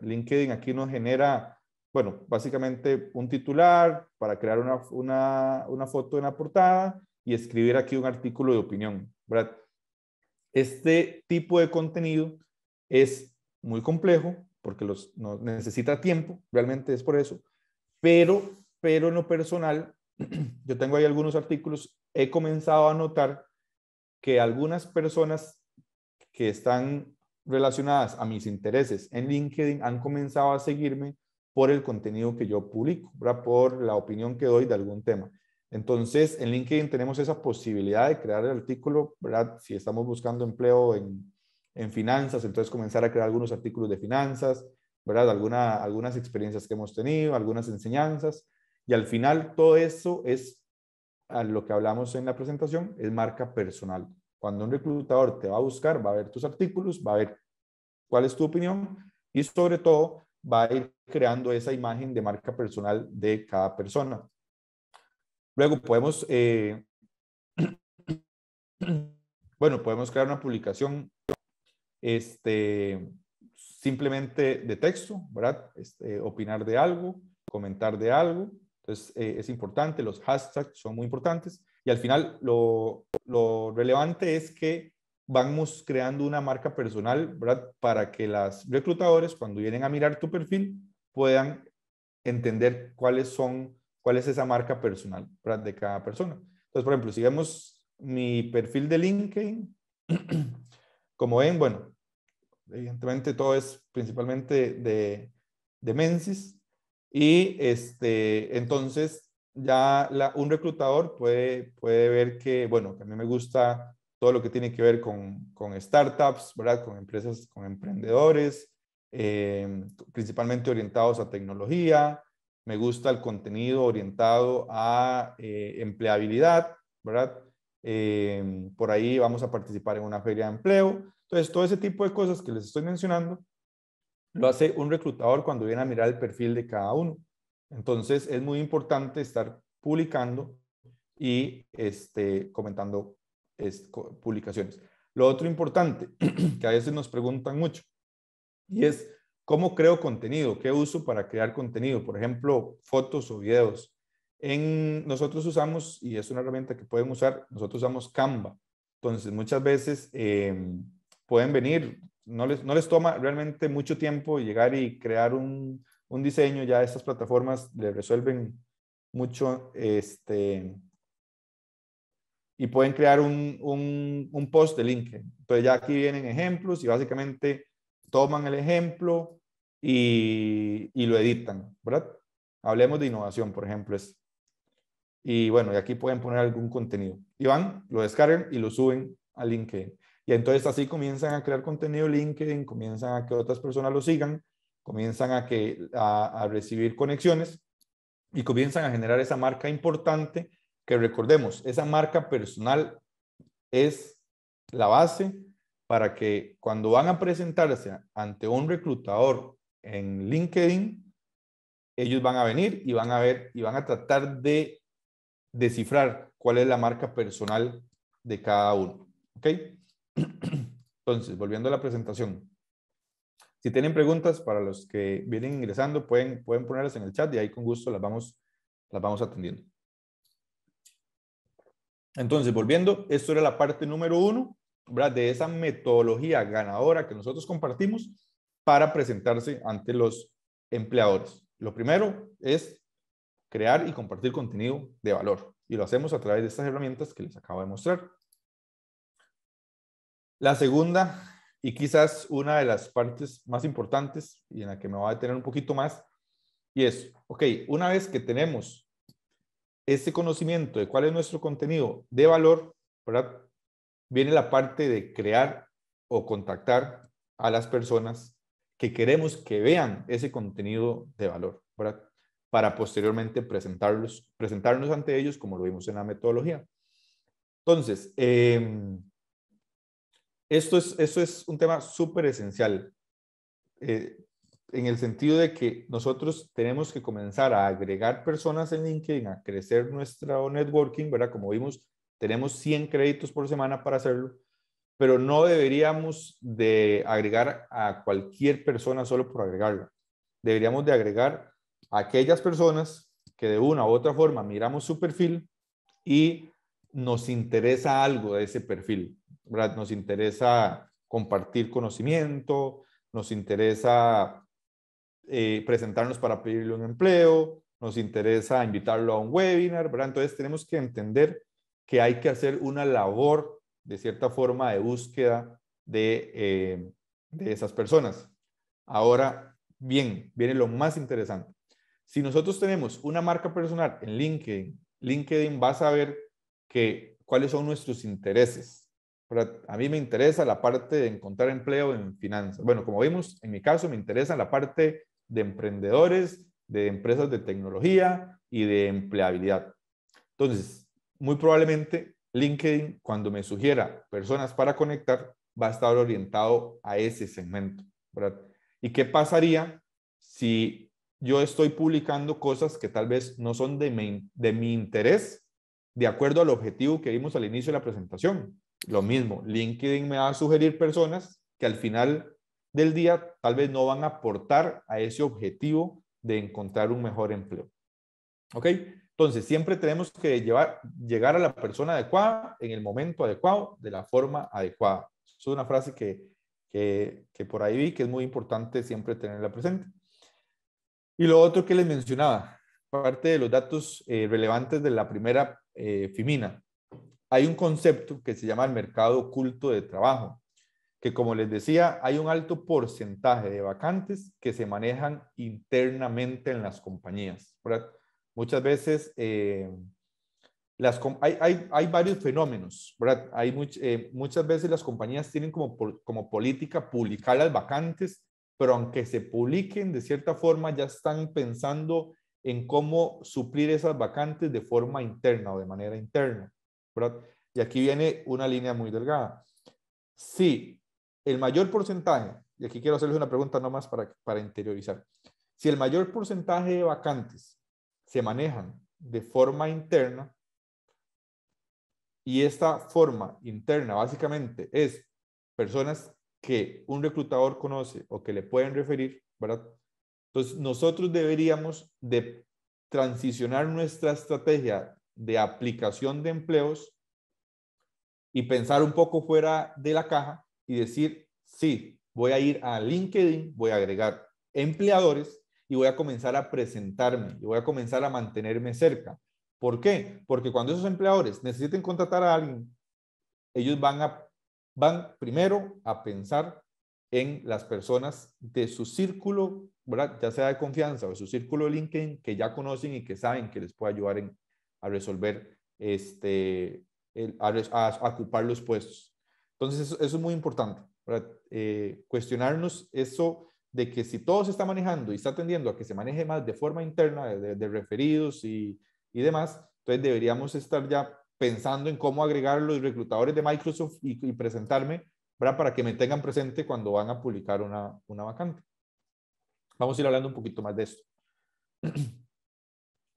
LinkedIn aquí nos genera, bueno, básicamente un titular para crear una, una, una foto en la portada y escribir aquí un artículo de opinión. Este tipo de contenido es muy complejo, porque los, necesita tiempo, realmente es por eso, pero, pero en lo personal, yo tengo ahí algunos artículos, he comenzado a notar que algunas personas que están relacionadas a mis intereses en LinkedIn han comenzado a seguirme por el contenido que yo publico, ¿verdad? por la opinión que doy de algún tema. Entonces, en LinkedIn tenemos esa posibilidad de crear el artículo, ¿verdad? si estamos buscando empleo en, en finanzas, entonces comenzar a crear algunos artículos de finanzas, ¿verdad? Alguna, algunas experiencias que hemos tenido, algunas enseñanzas, y al final todo eso es lo que hablamos en la presentación, es marca personal. Cuando un reclutador te va a buscar, va a ver tus artículos, va a ver cuál es tu opinión y sobre todo va a ir creando esa imagen de marca personal de cada persona. Luego podemos, eh, bueno, podemos crear una publicación este, simplemente de texto, ¿verdad? Este, opinar de algo, comentar de algo. Entonces, eh, es importante, los hashtags son muy importantes. Y al final, lo, relevante es que vamos creando una marca personal, ¿verdad? Para que las reclutadores, cuando vienen a mirar tu perfil, puedan entender cuáles son, cuál es esa marca personal, ¿verdad? De cada persona. Entonces, por ejemplo, si vemos mi perfil de LinkedIn, Como ven, bueno, evidentemente todo es principalmente de, de Mensis y este, entonces ya un reclutador puede, puede ver que, bueno, que a mí me gusta todo lo que tiene que ver con, startups, ¿verdad? Con empresas, con emprendedores, em, principalmente orientados a tecnología. Me gusta el contenido orientado a eh, empleabilidad, ¿verdad? Em, por ahí vamos a participar en una feria de empleo. Entonces, todo ese tipo de cosas que les estoy mencionando lo hace un reclutador cuando viene a mirar el perfil de cada uno. Entonces, es muy importante estar publicando y este, comentando publicaciones. Lo otro importante que a veces nos preguntan mucho y es, ¿cómo creo contenido? ¿Qué uso para crear contenido? Por ejemplo, fotos o videos nosotros usamos, y es una herramienta que pueden usar, nosotros usamos Canva. Entonces, muchas veces em, pueden venir, no les, no les toma realmente mucho tiempo llegar y crear un, un diseño. Ya estas plataformas le resuelven mucho este, y pueden crear un, un, un, post de LinkedIn. Entonces ya aquí vienen ejemplos y básicamente toman el ejemplo y, y, lo editan, ¿verdad? Hablemos de innovación, por ejemplo, es y bueno, y aquí pueden poner algún contenido. Y van, lo descargan y lo suben a LinkedIn. Y entonces así comienzan a crear contenido LinkedIn, comienzan a que otras personas lo sigan, comienzan a, que, a recibir conexiones y comienzan a generar esa marca importante que recordemos, esa marca personal es la base para que cuando van a presentarse ante un reclutador en LinkedIn, ellos van a venir y van a ver y van a tratar de descifrar cuál es la marca personal de cada uno. ¿Ok? Entonces, volviendo a la presentación. Si tienen preguntas para los que vienen ingresando, pueden, pueden ponerlas en el chat y ahí con gusto las vamos, las vamos atendiendo. Entonces, volviendo, esto era la parte número uno de esa metodología ganadora que nosotros compartimos para presentarse ante los empleadores. Lo primero es crear y compartir contenido de valor. Y lo hacemos a través de estas herramientas que les acabo de mostrar. La segunda, y quizás una de las partes más importantes y en la que me voy a detener un poquito más, y es, ok, una vez que tenemos este conocimiento de cuál es nuestro contenido de valor, ¿verdad? Viene la parte de crear o contactar a las personas que queremos que vean ese contenido de valor, ¿verdad? para posteriormente presentarlos, presentarnos ante ellos como lo vimos en la metodología. Entonces, em, esto, es, es un tema súper esencial eh, en el sentido de que nosotros tenemos que comenzar a agregar personas en LinkedIn, a crecer nuestro networking, ¿verdad? Como vimos, tenemos 100 créditos por semana para hacerlo, pero no deberíamos de agregar a cualquier persona solo por agregarlo, Deberíamos de agregar aquellas personas que de una u otra forma miramos su perfil y nos interesa algo de ese perfil, ¿verdad? Nos interesa compartir conocimiento, nos interesa eh, presentarnos para pedirle un empleo, nos interesa invitarlo a un webinar, ¿verdad? Entonces tenemos que entender que hay que hacer una labor, de cierta forma, de búsqueda de eh, esas personas. Ahora, bien, viene lo más interesante. Si nosotros tenemos una marca personal en LinkedIn, LinkedIn va a saber que, cuáles son nuestros intereses. A mí me interesa la parte de encontrar empleo en finanzas. Bueno, como vimos, en mi caso me interesa la parte de emprendedores, de empresas de tecnología y de empleabilidad. Entonces, muy probablemente LinkedIn, cuando me sugiera personas para conectar, va a estar orientado a ese segmento. ¿Y qué pasaría si yo estoy publicando cosas que tal vez no son de mi, interés, de acuerdo al objetivo que vimos al inicio de la presentación. Lo mismo, LinkedIn me va a sugerir personas que al final del día tal vez no van a aportar a ese objetivo de encontrar un mejor empleo. ¿Ok? Entonces, siempre tenemos que llevar, llegar a la persona adecuada en el momento adecuado, de la forma adecuada. Es una frase que, que, que por ahí vi que es muy importante siempre tenerla presente. Y lo otro que les mencionaba, parte de los datos eh, relevantes de la primera eh, femina, hay un concepto que se llama el mercado oculto de trabajo, que como les decía, hay un alto porcentaje de vacantes que se manejan internamente en las compañías. Muchas veces eh, las, hay, varios fenómenos, Hay muchas veces las compañías tienen como, como política publicar las vacantes pero aunque se publiquen, de cierta forma ya están pensando en cómo suplir esas vacantes de forma interna o de manera interna. ¿verdad? Y aquí viene una línea muy delgada. Si el mayor porcentaje, y aquí quiero hacerles una pregunta nomás para, para interiorizar, si el mayor porcentaje de vacantes se manejan de forma interna, y esta forma interna básicamente es personas que un reclutador conoce o que le pueden referir, ¿verdad? Entonces, nosotros deberíamos de transicionar nuestra estrategia de aplicación de empleos y pensar un poco fuera de la caja y decir, sí, voy a ir a LinkedIn, voy a agregar empleadores y voy a comenzar a presentarme y voy a comenzar a mantenerme cerca. ¿Por qué? Porque cuando esos empleadores necesiten contratar a alguien, ellos van a van primero a pensar en las personas de su círculo, ¿verdad? ya sea de confianza o de su círculo de LinkedIn, que ya conocen y que saben que les puede ayudar a resolver, este, a, ocupar los puestos. Entonces, eso, es muy importante. Eh, cuestionarnos eso de que si todo se está manejando y está atendiendo a que se maneje más de forma interna, de, de referidos y, y demás, entonces deberíamos estar ya pensando en cómo agregar los reclutadores de Microsoft y, presentarme, Para que me tengan presente cuando van a publicar una, vacante. Vamos a ir hablando un poquito más de esto.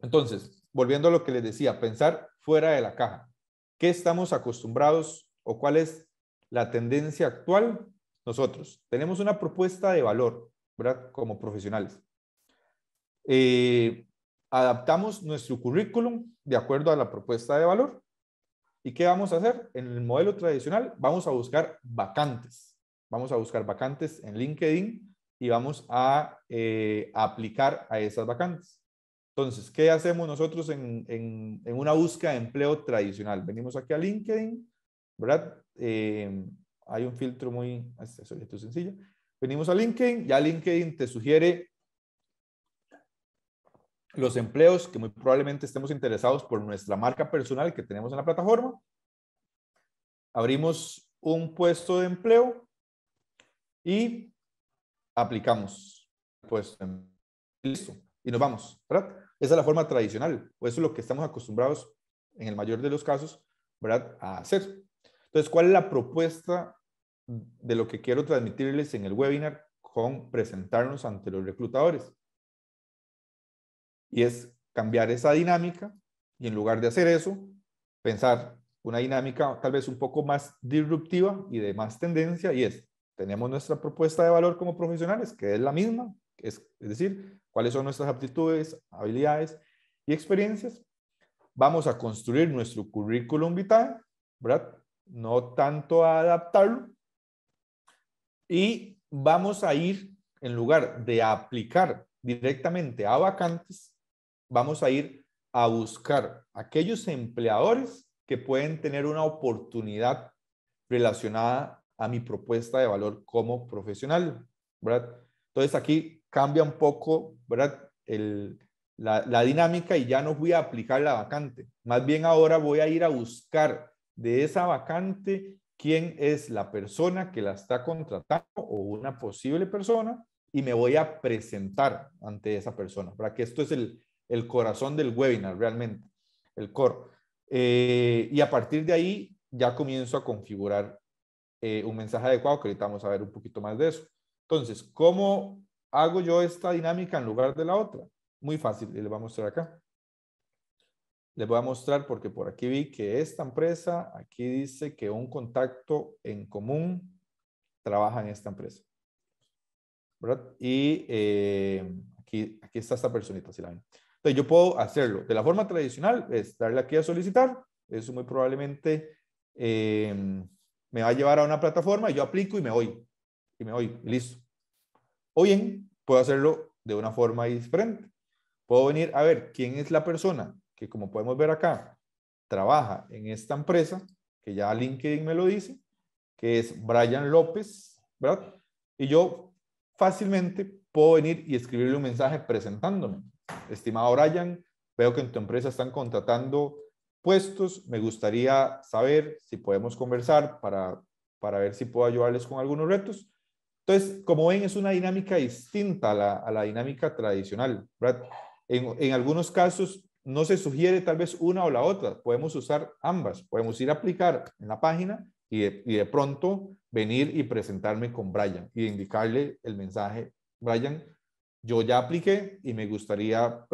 Entonces, volviendo a lo que les decía, pensar fuera de la caja. ¿Qué estamos acostumbrados o cuál es la tendencia actual? Nosotros tenemos una propuesta de valor, ¿verdad? Como profesionales. Eh, adaptamos nuestro currículum de acuerdo a la propuesta de valor. ¿Y qué vamos a hacer? En el modelo tradicional vamos a buscar vacantes. Vamos a buscar vacantes en LinkedIn y vamos a, eh, aplicar a esas vacantes. Entonces, ¿qué hacemos nosotros en, en, una búsqueda de empleo tradicional? Venimos aquí a LinkedIn, ¿verdad? Em, hay un filtro muy, este, esto es sencillo. Venimos a LinkedIn, ya LinkedIn te sugiere los empleos que muy probablemente estemos interesados por nuestra marca personal que tenemos en la plataforma. Abrimos un puesto de empleo y aplicamos Pues Listo. Y nos vamos. ¿verdad? Esa es la forma tradicional, o eso es lo que estamos acostumbrados en el mayor de los casos ¿verdad? a hacer. Entonces, ¿cuál es la propuesta de lo que quiero transmitirles en el webinar con presentarnos ante los reclutadores? Y es cambiar esa dinámica y en lugar de hacer eso, pensar una dinámica tal vez un poco más disruptiva y de más tendencia y es, tenemos nuestra propuesta de valor como profesionales, que es la misma, es, decir, cuáles son nuestras aptitudes, habilidades y experiencias. Vamos a construir nuestro currículum vitae, ¿verdad? No tanto a adaptarlo. Y vamos a ir, en lugar de aplicar directamente a vacantes, vamos a ir a buscar aquellos empleadores que pueden tener una oportunidad relacionada a mi propuesta de valor como profesional, ¿verdad? Entonces aquí cambia un poco, ¿verdad? la, la, dinámica y ya no voy a aplicar la vacante. Más bien ahora voy a ir a buscar de esa vacante quién es la persona que la está contratando o una posible persona y me voy a presentar ante esa persona. Para que esto es el, el corazón del webinar realmente, el core. Eh, y a partir de ahí ya comienzo a configurar eh, un mensaje adecuado, que ahorita vamos a ver un poquito más de eso. Entonces, ¿cómo hago yo esta dinámica en lugar de la otra? Muy fácil, y les voy a mostrar acá. Les voy a mostrar porque por aquí vi que esta empresa, aquí dice que un contacto en común trabaja en esta empresa. ¿Verdad? Y eh, aquí, aquí está esta personita, si la ven. Entonces yo puedo hacerlo de la forma tradicional, es darle aquí a solicitar, eso muy probablemente eh, me va a llevar a una plataforma yo aplico y me voy, y me voy, listo. O bien, puedo hacerlo de una forma diferente. Puedo venir a ver quién es la persona que, como podemos ver acá, trabaja en esta empresa, que ya LinkedIn me lo dice, que es Brian López, ¿verdad? Y yo fácilmente puedo venir y escribirle un mensaje presentándome estimado Brian, veo que en tu empresa están contratando puestos, me gustaría saber si podemos conversar para, ver si puedo ayudarles con algunos retos. Entonces, como ven, es una dinámica distinta a la, dinámica tradicional. En, algunos casos no se sugiere tal vez una o la otra, podemos usar ambas, podemos ir a aplicar en la página y de, y de pronto venir y presentarme con Brian y indicarle el mensaje, Brian, yo ya apliqué y me gustaría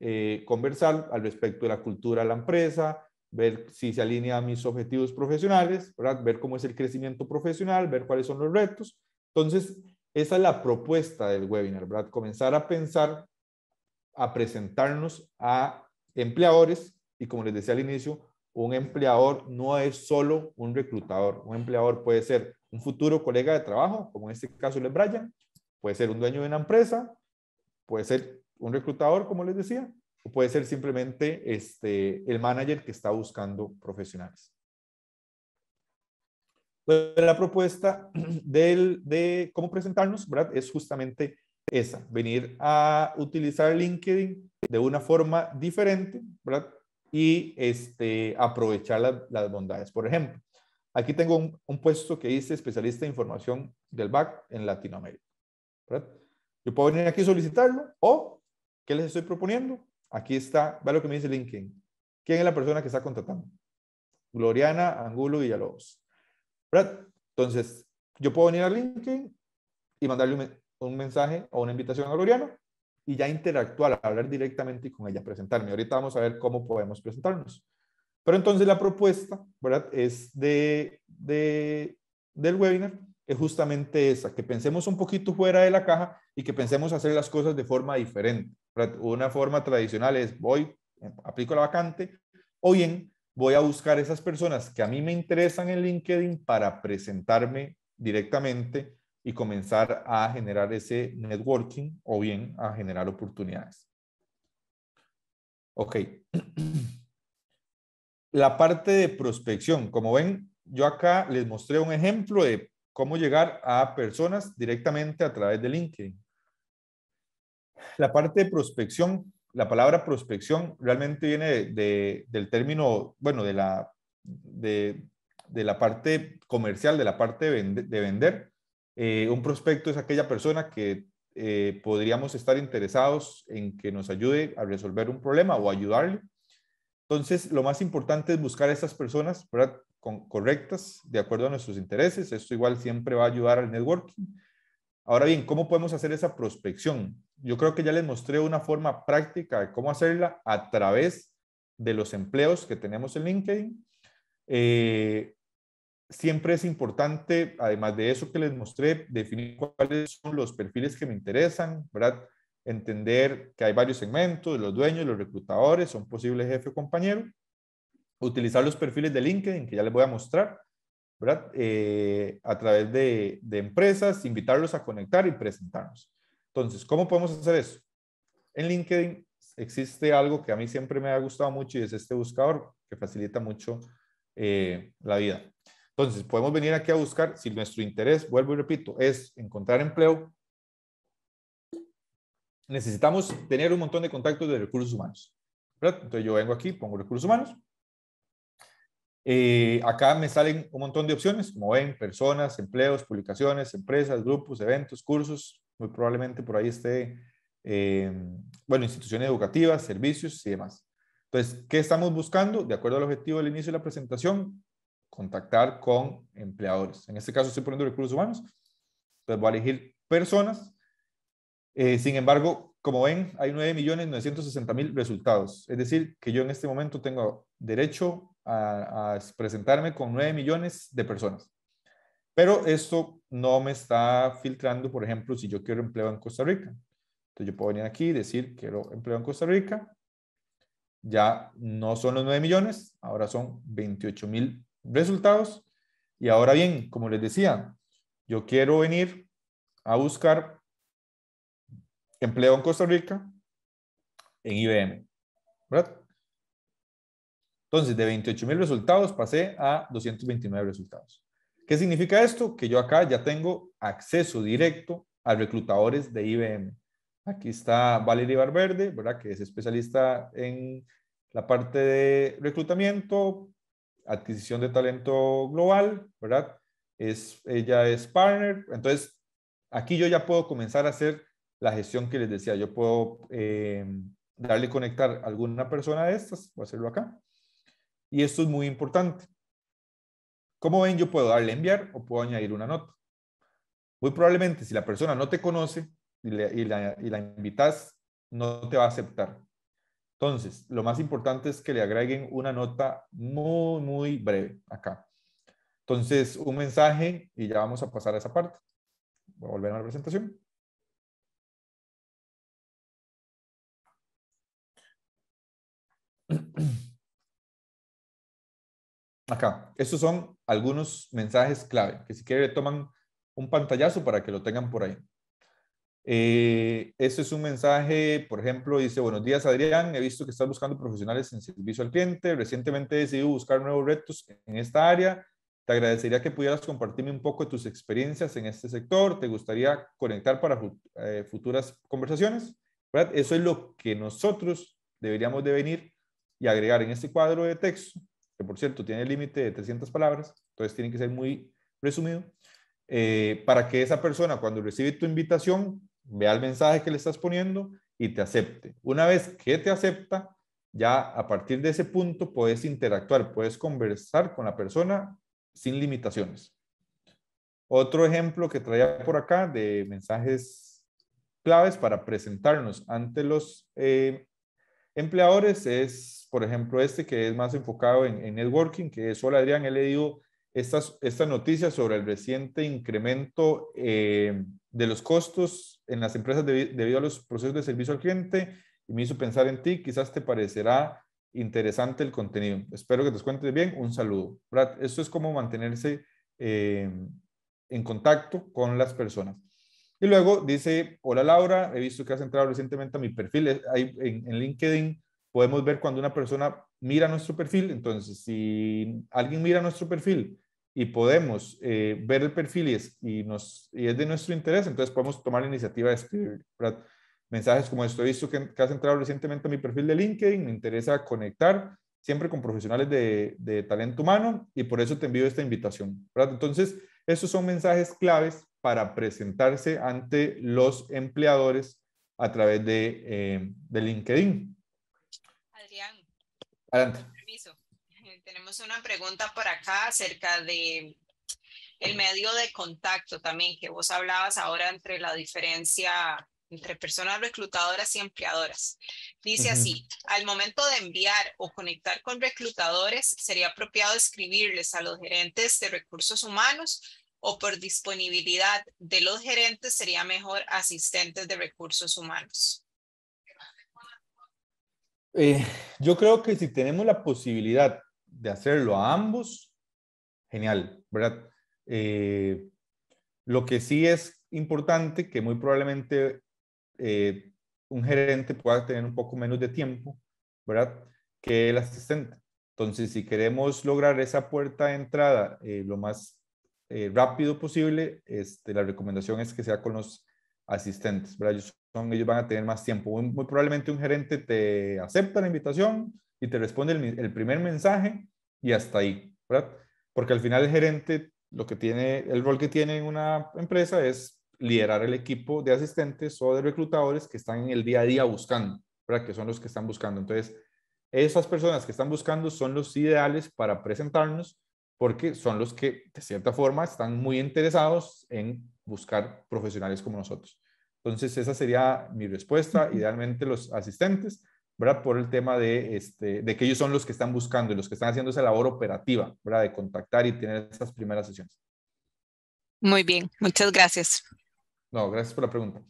eh, conversar al respecto de la cultura de la empresa, ver si se alinea a mis objetivos profesionales, ver cómo es el crecimiento profesional, ver cuáles son los retos. Entonces, esa es la propuesta del webinar, Comenzar a pensar, a presentarnos a empleadores y como les decía al inicio, un empleador no es solo un reclutador, un empleador puede ser un futuro colega de trabajo, como en este caso el Brian, Puede ser un dueño de una empresa, puede ser un reclutador, como les decía, o puede ser simplemente este, el manager que está buscando profesionales. La propuesta de cómo presentarnos ¿verdad? es justamente esa, venir a utilizar LinkedIn de una forma diferente ¿verdad? y este, aprovechar las bondades. Por ejemplo, aquí tengo un, puesto que dice especialista de información del BAC en Latinoamérica. ¿verdad? Yo puedo venir aquí y solicitarlo o, ¿qué les estoy proponiendo? Aquí está, ve lo que me dice LinkedIn. ¿Quién es la persona que está contratando? Gloriana Angulo Villalobos. ¿verdad? Entonces, yo puedo venir a LinkedIn y mandarle un, mensaje o una invitación a Gloriana y ya interactuar, hablar directamente con ella, presentarme. Ahorita vamos a ver cómo podemos presentarnos. Pero entonces la propuesta, ¿verdad? Es de, de, del webinar es justamente esa, que pensemos un poquito fuera de la caja y que pensemos hacer las cosas de forma diferente. Una forma tradicional es voy, em, aplico la vacante o bien voy a buscar esas personas que a mí me interesan en LinkedIn para presentarme directamente y comenzar a generar ese networking o bien a generar oportunidades. Ok. La parte de prospección, como ven, yo acá les mostré un ejemplo de cómo llegar a personas directamente a través de LinkedIn. La parte de prospección, la palabra prospección realmente viene del término, bueno, de la, de, la parte comercial, de la parte de, vender. Eh, un prospecto es aquella persona que eh, podríamos estar interesados en que nos ayude a resolver un problema o ayudarle. Entonces, lo más importante es buscar a esas personas, ¿verdad? correctas de acuerdo a nuestros intereses. Esto igual siempre va a ayudar al networking. Ahora bien, ¿cómo podemos hacer esa prospección? Yo creo que ya les mostré una forma práctica de cómo hacerla a través de los empleos que tenemos en LinkedIn. Eh, siempre es importante, además de eso que les mostré, definir cuáles son los perfiles que me interesan, ¿verdad? Entender que hay varios segmentos, los dueños, los reclutadores, son posibles jefe o compañero utilizar los perfiles de LinkedIn, que ya les voy a mostrar, ¿verdad? Eh, a través de, empresas, invitarlos a conectar y presentarnos. Entonces, ¿cómo podemos hacer eso? En LinkedIn existe algo que a mí siempre me ha gustado mucho y es este buscador que facilita mucho eh, la vida. Entonces, podemos venir aquí a buscar, si nuestro interés, vuelvo y repito, es encontrar empleo, necesitamos tener un montón de contactos de recursos humanos. ¿verdad? Entonces, yo vengo aquí, pongo recursos humanos, eh, acá me salen un montón de opciones, como ven, personas, empleos, publicaciones, empresas, grupos, eventos, cursos, muy probablemente por ahí esté, eh, bueno, instituciones educativas, servicios y demás. Entonces, ¿qué estamos buscando? De acuerdo al objetivo del inicio de la presentación, contactar con empleadores. En este caso estoy poniendo recursos humanos, entonces voy a elegir personas. Eh, sin embargo, como ven, hay 9.960.000 resultados. Es decir, que yo en este momento tengo derecho a, presentarme con 9 millones de personas. Pero esto no me está filtrando, por ejemplo, si yo quiero empleo en Costa Rica. Entonces yo puedo venir aquí y decir, quiero empleo en Costa Rica. Ya no son los 9 millones, ahora son 28 mil resultados. Y ahora bien, como les decía, yo quiero venir a buscar empleo en Costa Rica en IBM. ¿Verdad? Entonces, de 28 mil resultados pasé a 229 resultados. ¿Qué significa esto? Que yo acá ya tengo acceso directo a reclutadores de IBM. Aquí está Valerie Barberde, ¿verdad? que es especialista en la parte de reclutamiento, adquisición de talento global, ¿verdad? Es, ella es partner. Entonces, aquí yo ya puedo comenzar a hacer la gestión que les decía. Yo puedo eh, darle conectar a alguna persona de estas, voy a hacerlo acá. Y esto es muy importante. Como ven, yo puedo darle enviar o puedo añadir una nota. Muy probablemente, si la persona no te conoce y, la, la invitas, no te va a aceptar. Entonces, lo más importante es que le agreguen una nota muy, muy breve acá. Entonces, un mensaje y ya vamos a pasar a esa parte. Voy a volver a la presentación. acá. Estos son algunos mensajes clave, que si quieren toman un pantallazo para que lo tengan por ahí. Eh, Ese es un mensaje, por ejemplo, dice, buenos días Adrián, he visto que estás buscando profesionales en servicio al cliente, recientemente he decidido buscar nuevos retos en esta área, te agradecería que pudieras compartirme un poco de tus experiencias en este sector, te gustaría conectar para eh, futuras conversaciones, ¿verdad? Eso es lo que nosotros deberíamos de venir y agregar en este cuadro de texto que por cierto tiene límite de 300 palabras, entonces tiene que ser muy resumido, eh, para que esa persona cuando recibe tu invitación vea el mensaje que le estás poniendo y te acepte. Una vez que te acepta, ya a partir de ese punto puedes interactuar, puedes conversar con la persona sin limitaciones. Otro ejemplo que traía por acá de mensajes claves para presentarnos ante los eh, Empleadores es, por ejemplo, este que es más enfocado en, networking, que es, hola Adrián, he leído estas, noticias sobre el reciente incremento eh, de los costos en las empresas debido a los procesos de servicio al cliente y me hizo pensar en ti, quizás te parecerá interesante el contenido. Espero que te cuentes bien, un saludo. Brad, esto es como mantenerse eh, en contacto con las personas. Y luego dice, hola Laura, he visto que has entrado recientemente a mi perfil. en, LinkedIn podemos ver cuando una persona mira nuestro perfil. Entonces, si alguien mira nuestro perfil y podemos eh, ver el perfil y es, y, es de nuestro interés, entonces podemos tomar la iniciativa de escribir mensajes como esto. He visto que, has entrado recientemente a mi perfil de LinkedIn, me interesa conectar siempre con profesionales de, de talento humano y por eso te envío esta invitación. Entonces, esos son mensajes claves para presentarse ante los empleadores a través de, eh, LinkedIn. Adrián. Adelante. Eh, tenemos una pregunta por acá acerca de el medio de contacto también que vos hablabas ahora entre la diferencia entre personas reclutadoras y empleadoras. Dice así, al momento de enviar o conectar con reclutadores, sería apropiado escribirles a los gerentes de recursos humanos o por disponibilidad de los gerentes sería mejor asistentes de recursos humanos? Eh, yo creo que si tenemos la posibilidad de hacerlo a ambos, genial, ¿verdad? Eh, lo que sí es importante, que muy probablemente eh, un gerente pueda tener un poco menos de tiempo, ¿verdad? Que el asistente. Entonces, si queremos lograr esa puerta de entrada lo más eh, rápido posible, este, la recomendación es que sea con los asistentes, ¿verdad? Ellos, son, ellos van a tener más tiempo. Muy, probablemente un gerente te acepta la invitación y te responde el, el, primer mensaje y hasta ahí, ¿verdad? Porque al final el gerente, lo que tiene, el rol que tiene en una empresa es liderar el equipo de asistentes o de reclutadores que están en el día a día buscando, ¿verdad? Que son los que están buscando. Entonces, esas personas que están buscando son los ideales para presentarnos porque son los que, de cierta forma, están muy interesados en buscar profesionales como nosotros. Entonces, esa sería mi respuesta, idealmente los asistentes, ¿verdad? Por el tema de, este, de que ellos son los que están buscando y los que están haciendo esa labor operativa, ¿verdad? De contactar y tener esas primeras sesiones. Muy bien, muchas gracias. No, gracias por la pregunta.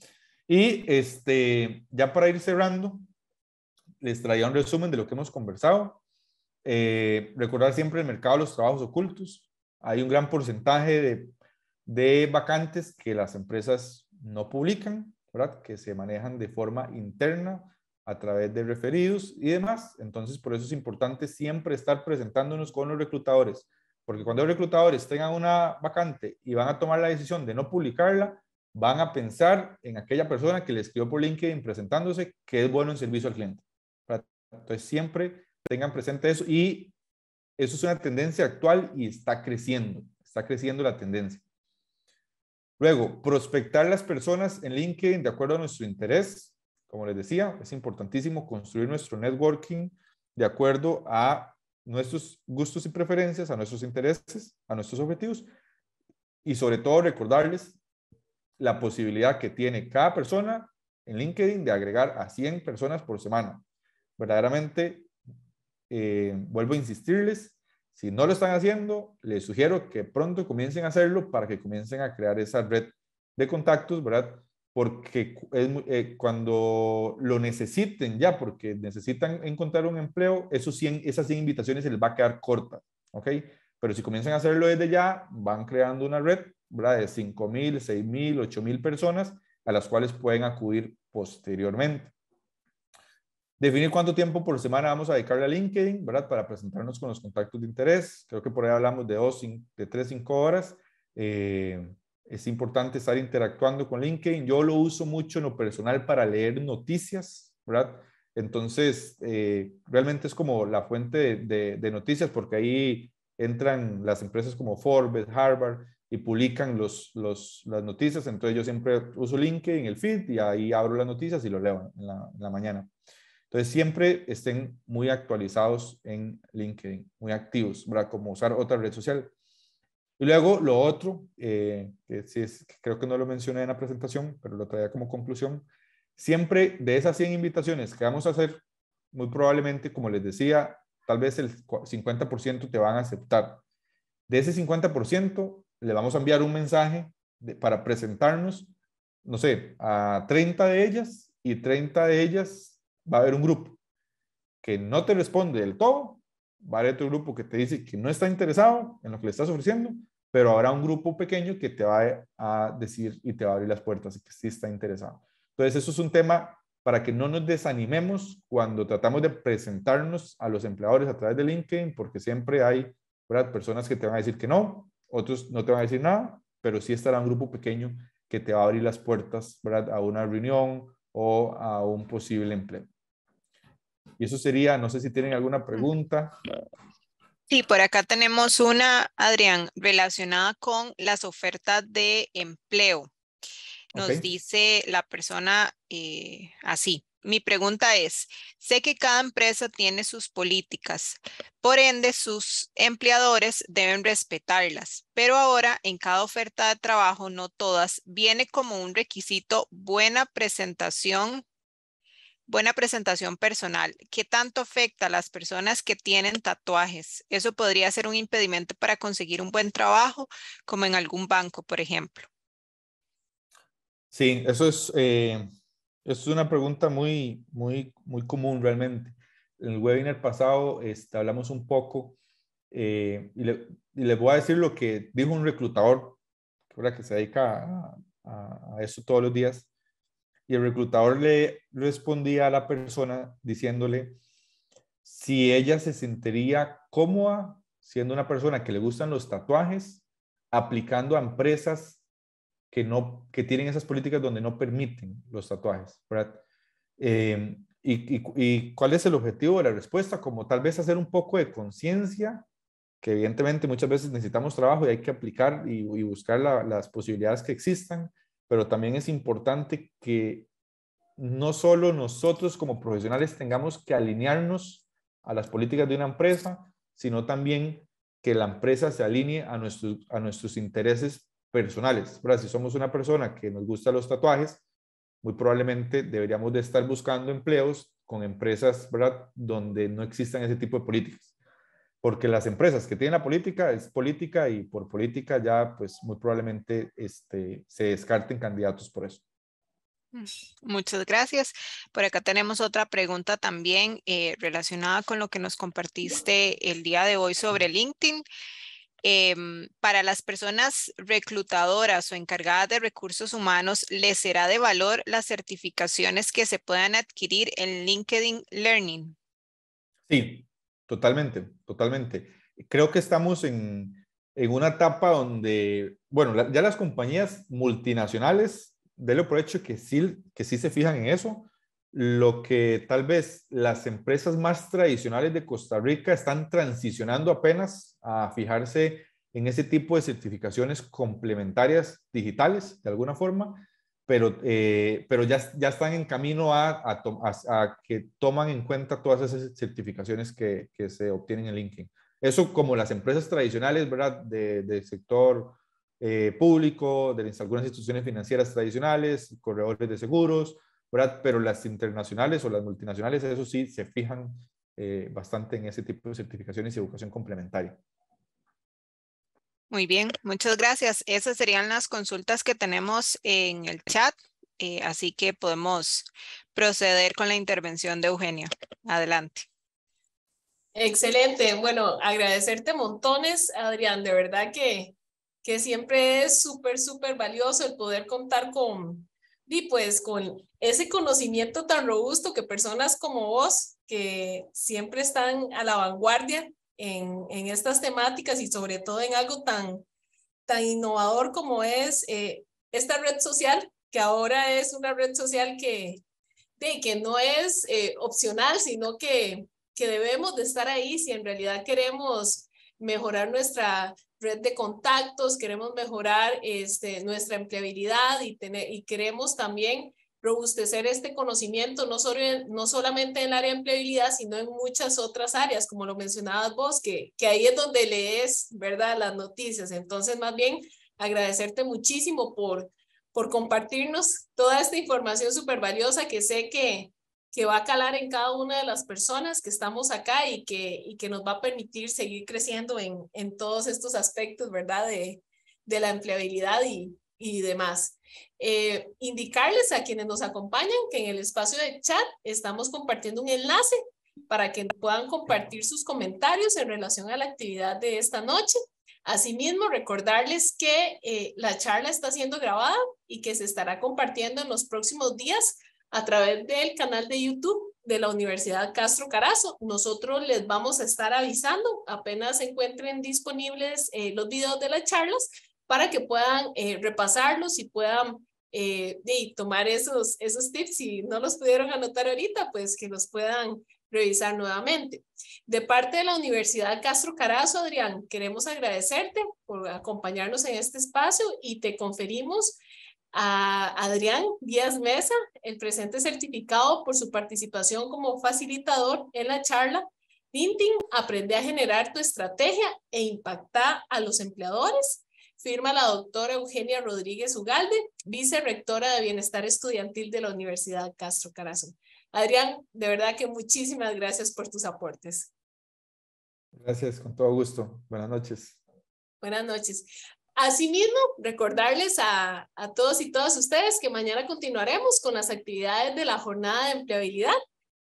Y este, ya para ir cerrando, les traía un resumen de lo que hemos conversado. Eh, recordar siempre el mercado de los trabajos ocultos. Hay un gran porcentaje de, vacantes que las empresas no publican, ¿verdad? que se manejan de forma interna a través de referidos y demás. Entonces, por eso es importante siempre estar presentándonos con los reclutadores, porque cuando los reclutadores tengan una vacante y van a tomar la decisión de no publicarla, van a pensar en aquella persona que le escribió por LinkedIn presentándose que es bueno en servicio al cliente. Entonces, siempre tengan presente eso y eso es una tendencia actual y está creciendo, está creciendo la tendencia. Luego, prospectar las personas en LinkedIn de acuerdo a nuestro interés. Como les decía, es importantísimo construir nuestro networking de acuerdo a nuestros gustos y preferencias, a nuestros intereses, a nuestros objetivos y sobre todo recordarles la posibilidad que tiene cada persona en LinkedIn de agregar a 100 personas por semana. Verdaderamente eh, vuelvo a insistirles, si no lo están haciendo, les sugiero que pronto comiencen a hacerlo para que comiencen a crear esa red de contactos, ¿verdad? Porque eh, cuando lo necesiten ya, porque necesitan encontrar un empleo, esos esas 100 invitaciones se les va a quedar corta, ¿ok? Pero si comienzan a hacerlo desde ya, van creando una red, ¿verdad? De 5.000, 6.000, 8.000 personas a las cuales pueden acudir posteriormente. Definir cuánto tiempo por semana vamos a dedicarle a LinkedIn, ¿verdad? Para presentarnos con los contactos de interés. Creo que por ahí hablamos de, dos, de tres, cinco horas. Eh, es importante estar interactuando con LinkedIn. Yo lo uso mucho en lo personal para leer noticias, ¿verdad? Entonces, eh, realmente es como la fuente de, noticias porque ahí entran las empresas como Forbes, Harvard y publican los, las noticias. Entonces yo siempre uso LinkedIn, el feed y ahí abro las noticias y lo leo en la mañana. Entonces, siempre estén muy actualizados en LinkedIn, muy activos, para como usar otra red social. Y luego, lo otro, eh, que sí es, creo que no lo mencioné en la presentación, pero lo traía como conclusión, siempre de esas 100 invitaciones que vamos a hacer, muy probablemente, como les decía, tal vez el 50% te van a aceptar. De ese 50%, le vamos a enviar un mensaje para presentarnos, no sé, a 30 de ellas y 30 de ellas va a haber un grupo que no te responde del todo, va a haber otro grupo que te dice que no está interesado en lo que le estás ofreciendo, pero habrá un grupo pequeño que te va a decir y te va a abrir las puertas y que sí está interesado. Entonces, eso es un tema para que no nos desanimemos cuando tratamos de presentarnos a los empleadores a través de LinkedIn, porque siempre hay personas que te van a decir que no, otros no te van a decir nada, pero sí estará un grupo pequeño que te va a abrir las puertas a una reunión o a un posible empleo. Y eso sería, no sé si tienen alguna mm. pregunta. Sí, por acá tenemos una, Adrián, relacionada con las ofertas de empleo. Nos dice la persona eh, así. Mi pregunta es, sé que cada empresa tiene sus políticas, por ende sus empleadores deben respetarlas, pero ahora en cada oferta de trabajo, no todas, viene como un requisito buena presentación Buena presentación personal. ¿Qué tanto afecta a las personas que tienen tatuajes? Eso podría ser un impedimento para conseguir un buen trabajo, como en algún banco, por ejemplo. Sí, eso es, eh, es una pregunta muy, muy, muy común realmente. En el webinar pasado este, hablamos un poco eh, y, le, les voy a decir lo que dijo un reclutador que se dedica a, eso todos los días y el reclutador le respondía a la persona diciéndole si ella se sentiría cómoda siendo una persona que le gustan los tatuajes, aplicando a empresas que, no, que tienen esas políticas donde no permiten los tatuajes. Em, y, cuál es el objetivo de la respuesta? Como tal vez hacer un poco de conciencia, que evidentemente muchas veces necesitamos trabajo y hay que aplicar y, buscar las posibilidades que existan, pero también es importante que no solo nosotros como profesionales tengamos que alinearnos a las políticas de una empresa, sino también que la empresa se alinee a nuestros, a nuestros intereses personales. Si somos una persona que nos gusta los tatuajes, muy probablemente deberíamos de estar buscando empleos con empresas ¿verdad? donde no existan ese tipo de políticas porque las empresas que tienen la política es política y por política ya pues muy probablemente este, se descarten candidatos por eso. Mm, muchas gracias. Por acá tenemos otra pregunta también eh, relacionada con lo que nos compartiste el día de hoy sobre LinkedIn. Em, para las personas reclutadoras o encargadas de recursos humanos, ¿les será de valor las certificaciones que se puedan adquirir en LinkedIn Learning? Sí, Totalmente, totalmente. Creo que estamos en, una etapa donde, bueno, ya las compañías multinacionales, lo por hecho que sí, que sí se fijan en eso, lo que tal vez las empresas más tradicionales de Costa Rica están transicionando apenas a fijarse en ese tipo de certificaciones complementarias digitales, de alguna forma, pero, eh, pero ya, ya están en camino a, a, que toman en cuenta todas esas certificaciones que, que, se obtienen en LinkedIn. Eso como las empresas tradicionales, ¿verdad? De, del sector eh, público, de algunas instituciones financieras tradicionales, corredores de seguros, ¿verdad? Pero las internacionales o las multinacionales, eso sí, se fijan eh, bastante en ese tipo de certificaciones y educación complementaria. Muy bien, muchas gracias. Esas serían las consultas que tenemos en el chat, eh, así que podemos proceder con la intervención de Eugenia. Adelante. Excelente. Bueno, agradecerte montones, Adrián. De verdad que, que siempre es súper, súper valioso el poder contar con, pues con ese conocimiento tan robusto que personas como vos, que siempre están a la vanguardia en, estas temáticas y sobre todo en algo tan, tan innovador como es eh, esta red social, que ahora es una red social que, que no es eh, opcional, sino que, que debemos de estar ahí si en realidad queremos mejorar nuestra red de contactos, queremos mejorar este, nuestra empleabilidad y, tener, y queremos también robustecer este conocimiento, no, no solamente en el área de empleabilidad, sino en muchas otras áreas, como lo mencionabas vos, que, que ahí es donde lees, ¿verdad?, las noticias. Entonces, más bien, agradecerte muchísimo por, por compartirnos toda esta información súper valiosa que sé que, que va a calar en cada una de las personas que estamos acá y que, y que nos va a permitir seguir creciendo en, en todos estos aspectos, ¿verdad? De, de la empleabilidad y, y demás. Eh, indicarles a quienes nos acompañan que en el espacio de chat estamos compartiendo un enlace para que puedan compartir sus comentarios en relación a la actividad de esta noche. Asimismo, recordarles que eh, la charla está siendo grabada y que se estará compartiendo en los próximos días a través del canal de YouTube de la Universidad Castro Carazo. Nosotros les vamos a estar avisando apenas se encuentren disponibles eh, los videos de las charlas para que puedan eh, repasarlos y puedan eh, y tomar esos, esos tips. Si no los pudieron anotar ahorita, pues que los puedan revisar nuevamente. De parte de la Universidad Castro Carazo, Adrián, queremos agradecerte por acompañarnos en este espacio y te conferimos a Adrián Díaz Mesa el presente certificado por su participación como facilitador en la charla Tintin, Aprende a generar tu estrategia e impactar a los empleadores firma la doctora Eugenia Rodríguez Ugalde, vicerectora de Bienestar Estudiantil de la Universidad Castro Carazo. Adrián, de verdad que muchísimas gracias por tus aportes. Gracias, con todo gusto. Buenas noches. Buenas noches. Asimismo, recordarles a, todos y todas ustedes que mañana continuaremos con las actividades de la jornada de empleabilidad.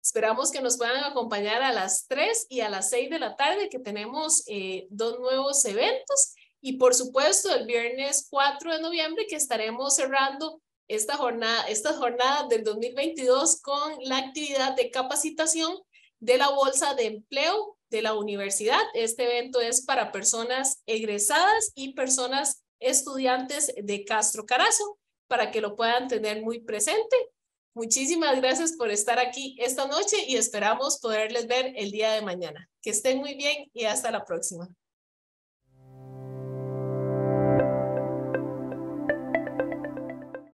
Esperamos que nos puedan acompañar a las 3 y a las 6 de la tarde, que tenemos eh, dos nuevos eventos. Y por supuesto, el viernes 4 de noviembre que estaremos cerrando esta jornada, esta jornada del 2022 con la actividad de capacitación de la Bolsa de Empleo de la universidad. Este evento es para personas egresadas y personas estudiantes de Castro Carazo, para que lo puedan tener muy presente. Muchísimas gracias por estar aquí esta noche y esperamos poderles ver el día de mañana. Que estén muy bien y hasta la próxima.